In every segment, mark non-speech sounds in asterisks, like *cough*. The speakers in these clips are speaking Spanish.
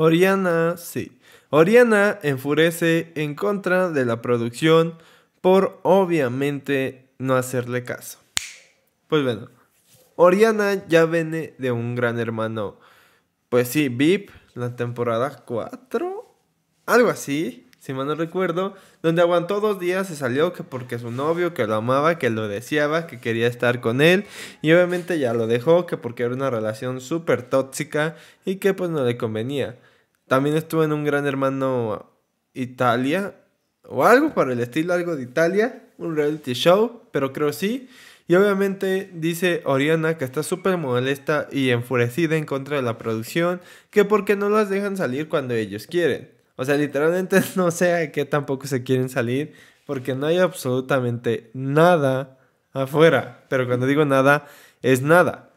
Oriana, sí. Oriana enfurece en contra de la producción por obviamente no hacerle caso. Pues bueno, Oriana ya viene de un gran hermano. Pues sí, VIP, la temporada 4, algo así si mal no recuerdo, donde aguantó dos días, se salió que porque su novio, que lo amaba, que lo deseaba, que quería estar con él, y obviamente ya lo dejó, que porque era una relación súper tóxica y que pues no le convenía. También estuvo en un gran hermano Italia, o algo para el estilo, algo de Italia, un reality show, pero creo sí. Y obviamente dice Oriana que está súper molesta y enfurecida en contra de la producción, que porque no las dejan salir cuando ellos quieren. O sea, literalmente *laughs* no sé a qué tampoco se quieren salir porque no hay absolutamente nada afuera. Pero cuando digo nada, es nada.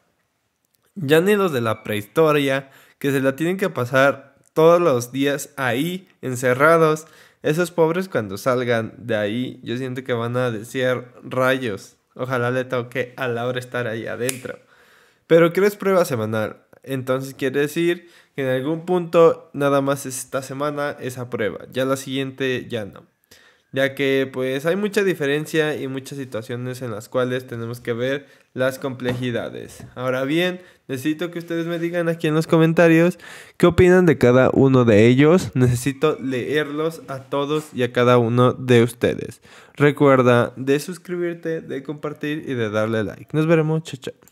Ya ni los de la prehistoria, que se la tienen que pasar todos los días ahí, encerrados. Esos pobres cuando salgan de ahí, yo siento que van a decir rayos. Ojalá le toque a la hora estar ahí adentro. Pero creo es prueba semanal. Entonces quiere decir que en algún punto nada más esta semana esa prueba, ya la siguiente ya no. Ya que pues hay mucha diferencia y muchas situaciones en las cuales tenemos que ver las complejidades. Ahora bien, necesito que ustedes me digan aquí en los comentarios qué opinan de cada uno de ellos. Necesito leerlos a todos y a cada uno de ustedes. Recuerda de suscribirte, de compartir y de darle like. Nos veremos, chao chao.